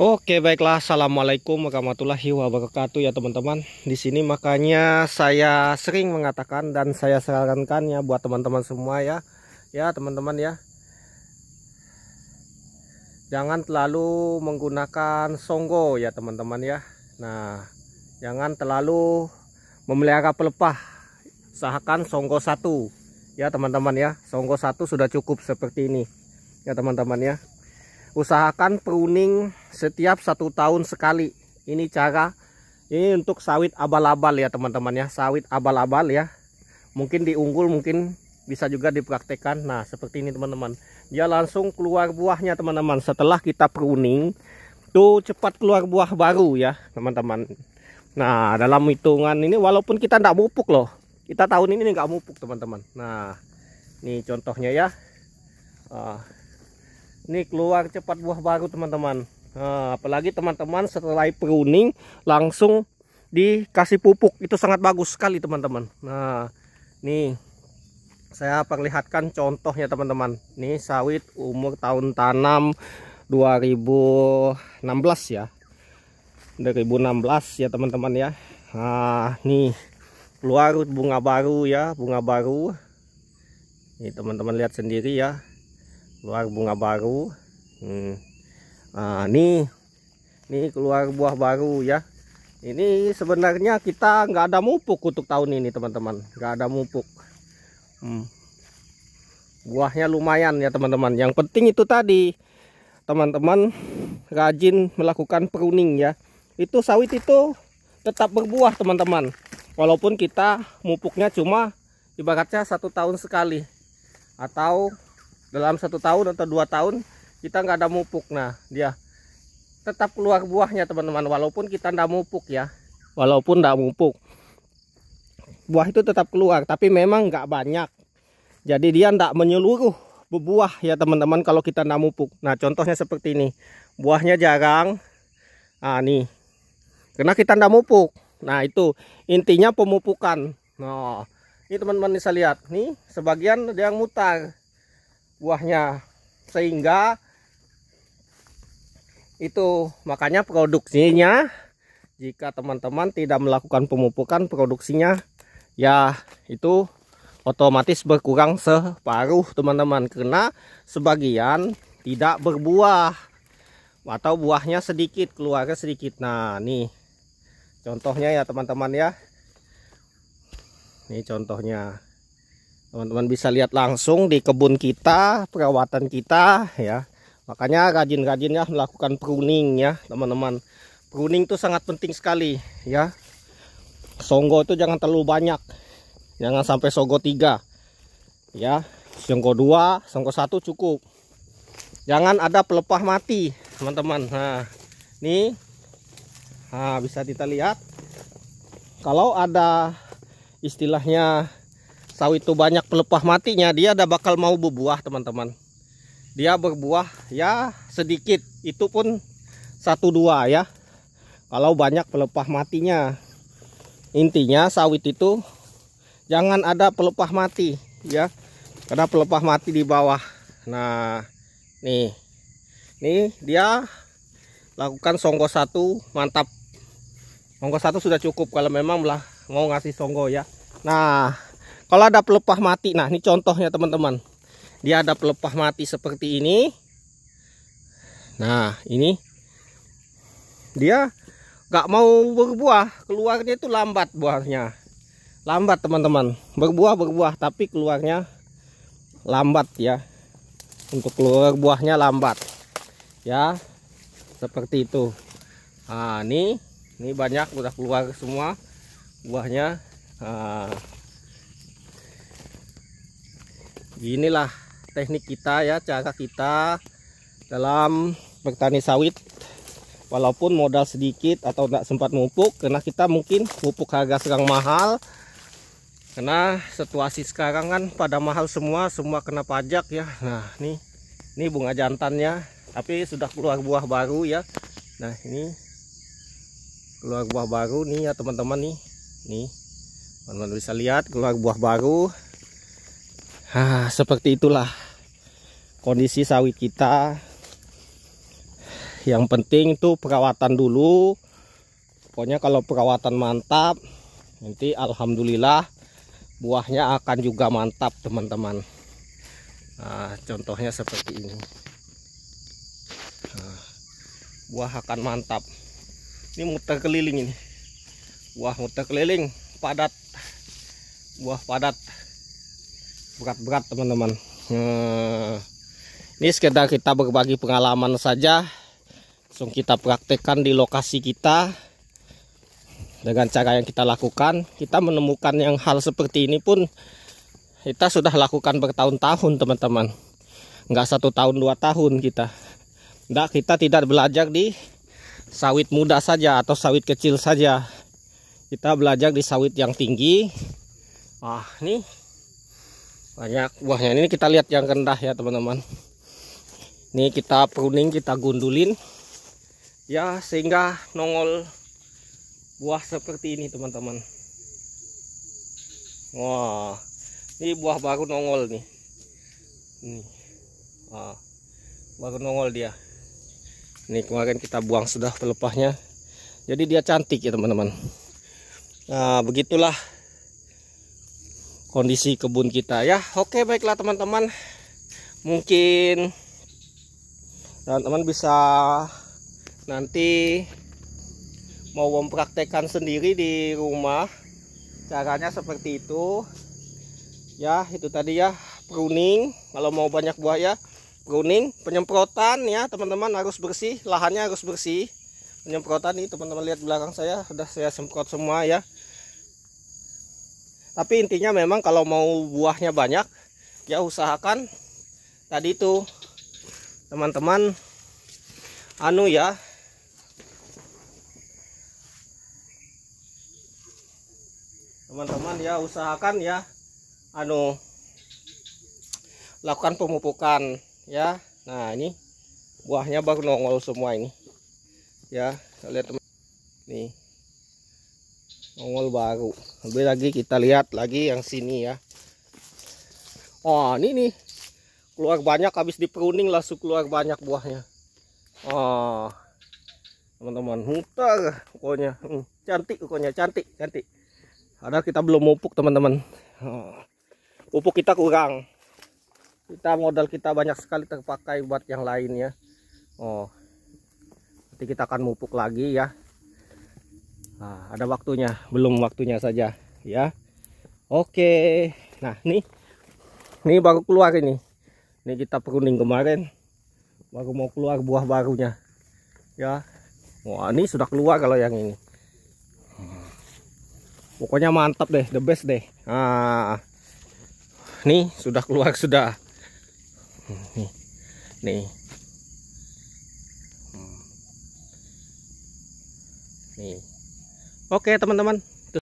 Oke baiklah assalamualaikum warahmatullahi wabarakatuh ya teman-teman di sini makanya saya sering mengatakan dan saya sarankan ya buat teman-teman semua ya ya teman-teman ya jangan terlalu menggunakan songgo ya teman-teman ya nah jangan terlalu memelihara pelepah usahakan songgo satu ya teman-teman ya songgo satu sudah cukup seperti ini ya teman-teman ya usahakan pruning setiap satu tahun sekali ini cara ini untuk sawit abal-abal ya teman-teman ya sawit abal-abal ya mungkin diunggul mungkin bisa juga dipraktekkan nah seperti ini teman-teman dia langsung keluar buahnya teman-teman setelah kita pruning tuh cepat keluar buah baru ya teman-teman nah dalam hitungan ini walaupun kita tidak mupuk loh kita tahun ini nggak mupuk teman-teman nah ini contohnya ya uh, ini keluar cepat buah baru teman-teman nah, apalagi teman-teman setelah pruning langsung dikasih pupuk itu sangat bagus sekali teman-teman nah nih saya perlihatkan contohnya teman-teman ini sawit umur tahun tanam 2016 ya 2016 ya teman-teman ya nah nih keluar bunga baru ya bunga baru ini teman-teman lihat sendiri ya keluar bunga baru hmm. nah, ini ini keluar buah baru ya ini sebenarnya kita nggak ada mupuk untuk tahun ini teman-teman nggak ada mupuk hmm. buahnya lumayan ya teman-teman yang penting itu tadi teman-teman rajin melakukan pruning ya itu sawit itu tetap berbuah teman-teman walaupun kita mupuknya cuma ibaratnya satu tahun sekali atau dalam satu tahun atau dua tahun kita nggak ada mupuk nah dia tetap keluar buahnya teman-teman walaupun kita nggak mupuk ya walaupun nggak mupuk buah itu tetap keluar tapi memang nggak banyak jadi dia nggak menyeluruh berbuah ya teman-teman kalau kita nggak mupuk nah contohnya seperti ini buahnya jarang ah nih karena kita nggak mupuk nah itu intinya pemupukan nah ini teman-teman bisa lihat nih sebagian ada yang mutar buahnya sehingga itu makanya produksinya jika teman-teman tidak melakukan pemupukan produksinya ya itu otomatis berkurang separuh teman-teman karena sebagian tidak berbuah atau buahnya sedikit keluarnya sedikit nah nih contohnya ya teman-teman ya ini contohnya teman-teman bisa lihat langsung di kebun kita perawatan kita ya makanya rajin-rajin ya melakukan pruning ya teman-teman pruning itu sangat penting sekali ya songgo itu jangan terlalu banyak jangan sampai songgo tiga ya songgo dua songgo satu cukup jangan ada pelepah mati teman-teman nah ini nah, bisa kita lihat kalau ada istilahnya Sawit itu banyak pelepah matinya dia ada bakal mau berbuah teman-teman dia berbuah ya sedikit itu pun satu dua ya kalau banyak pelepah matinya intinya sawit itu jangan ada pelepah mati ya karena pelepah mati di bawah nah nih nih dia lakukan songgo satu mantap songgo satu sudah cukup kalau memang lah mau ngasih songgo ya nah kalau ada pelepah mati nah ini contohnya teman-teman dia ada pelepah mati seperti ini nah ini dia nggak mau berbuah keluarnya itu lambat buahnya lambat teman-teman berbuah berbuah tapi keluarnya lambat ya untuk keluar buahnya lambat ya seperti itu nah ini ini banyak udah keluar semua buahnya nah, inilah teknik kita ya cara kita dalam bertani sawit walaupun modal sedikit atau tidak sempat mupuk karena kita mungkin pupuk harga sedang mahal karena situasi sekarang kan pada mahal semua semua kena pajak ya nah ini ini bunga jantannya tapi sudah keluar buah baru ya nah ini keluar buah baru nih ya teman-teman nih nih teman-teman bisa lihat keluar buah baru ah, seperti itulah kondisi sawit kita yang penting itu perawatan dulu pokoknya kalau perawatan mantap nanti Alhamdulillah buahnya akan juga mantap teman-teman nah, contohnya seperti ini nah, buah akan mantap ini muter keliling ini buah muter keliling padat buah padat berat-berat teman-teman eh, ini sekedar kita berbagi pengalaman saja langsung kita praktekkan di lokasi kita dengan cara yang kita lakukan kita menemukan yang hal seperti ini pun kita sudah lakukan bertahun-tahun teman-teman nggak satu tahun dua tahun kita nah, kita tidak belajar di sawit muda saja atau sawit kecil saja kita belajar di sawit yang tinggi Wah nih banyak buahnya ini kita lihat yang rendah ya teman-teman ini kita pruning kita gundulin ya sehingga nongol buah seperti ini teman-teman wah ini buah baru nongol nih ini wah, baru nongol dia ini kemarin kita buang sudah pelepahnya jadi dia cantik ya teman-teman nah begitulah kondisi kebun kita ya oke baiklah teman-teman mungkin teman-teman bisa nanti mau mempraktekkan sendiri di rumah caranya seperti itu ya itu tadi ya pruning kalau mau banyak buah ya pruning penyemprotan ya teman-teman harus bersih lahannya harus bersih penyemprotan nih teman-teman lihat belakang saya sudah saya semprot semua ya tapi intinya memang kalau mau buahnya banyak ya usahakan tadi itu teman-teman anu ya teman-teman ya usahakan ya anu lakukan pemupukan ya nah ini buahnya baru nongol semua ini ya lihat teman nongol baru lebih lagi kita lihat lagi yang sini ya oh ini nih keluar banyak habis di pruning langsung keluar banyak buahnya oh teman-teman muter pokoknya hmm, cantik pokoknya cantik cantik ada kita belum mupuk teman-teman pupuk kita kurang kita modal kita banyak sekali terpakai buat yang lain ya Oh nanti kita akan mupuk lagi ya Nah, ada waktunya, belum waktunya saja, ya. Oke. Nah, nih, nih baru keluar ini. Ini kita peruning kemarin. Baru mau keluar buah barunya. Ya. Wah, ini sudah keluar kalau yang ini. Pokoknya mantap deh, the best deh. Ah. Nih, sudah keluar sudah. Nih. Nih. Nih. Oke teman-teman